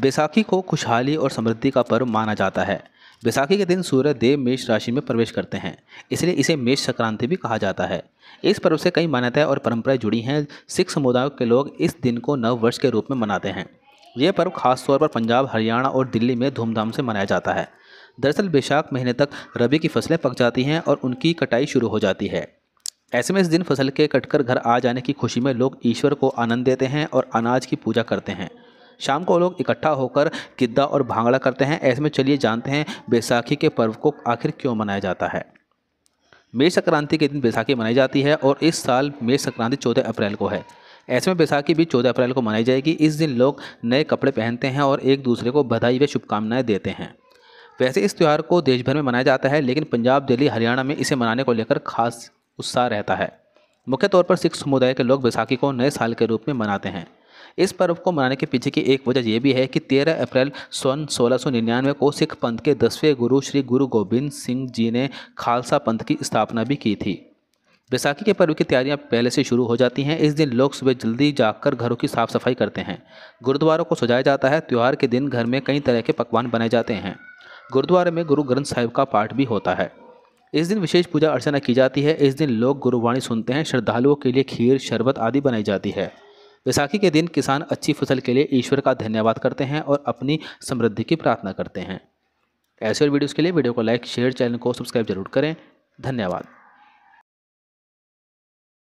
बैसाखी को खुशहाली और समृद्धि का पर्व माना जाता है बैसाखी के दिन सूर्य देव मेष राशि में प्रवेश करते हैं इसलिए इसे मेष संक्रांति भी कहा जाता है इस पर्व से कई मान्यताएं और परंपराएं जुड़ी हैं सिख समुदाय के लोग इस दिन को नव वर्ष के रूप में मनाते हैं यह पर्व खासतौर पर पंजाब हरियाणा और दिल्ली में धूमधाम से मनाया जाता है दरअसल बैसाख महीने तक रबी की फसलें पक जाती हैं और उनकी कटाई शुरू हो जाती है ऐसे में इस दिन फसल के कटकर घर आ जाने की खुशी में लोग ईश्वर को आनंद देते हैं और अनाज की पूजा करते हैं शाम को लोग इकट्ठा होकर गिद्दा और भांगड़ा करते हैं ऐसे में चलिए जानते हैं बैसाखी के पर्व को आखिर क्यों मनाया जाता है मेष संक्रांति के दिन बैसाखी मनाई जाती है और इस साल मेष संक्रांति चौदह अप्रैल को है ऐसे में बैसाखी भी चौदह अप्रैल को मनाई जाएगी इस दिन लोग नए कपड़े पहनते हैं और एक दूसरे को बधाई व शुभकामनाएं देते हैं वैसे इस त्यौहार को देश भर में मनाया जाता है लेकिन पंजाब दिल्ली हरियाणा में इसे मनाने को लेकर खास उत्साह रहता है मुख्य तौर पर सिख समुदाय के लोग बैसाखी को नए साल के रूप में मनाते हैं इस पर्व को मनाने के पीछे की एक वजह यह भी है कि 13 अप्रैल सन सोलह को सिख पंथ के दसवें गुरु श्री गुरु गोबिंद सिंह जी ने खालसा पंथ की स्थापना भी की थी बैसाखी के पर्व की तैयारियां पहले से शुरू हो जाती हैं इस दिन लोग सुबह जल्दी जाकर घरों की साफ सफाई करते हैं गुरुद्वारों को सजाया जाता है त्यौहार के दिन घर में कई तरह के पकवान बनाए जाते हैं गुरुद्वारे में गुरु ग्रंथ साहिब का पाठ भी होता है इस दिन विशेष पूजा अर्चना की जाती है इस दिन लोग गुरुवाणी सुनते हैं श्रद्धालुओं के लिए खीर शरबत आदि बनाई जाती है बैसाखी के दिन किसान अच्छी फसल के लिए ईश्वर का धन्यवाद करते हैं और अपनी समृद्धि की प्रार्थना करते हैं ऐसे और वीडियोज़ के लिए वीडियो को लाइक शेयर चैनल को सब्सक्राइब जरूर करें धन्यवाद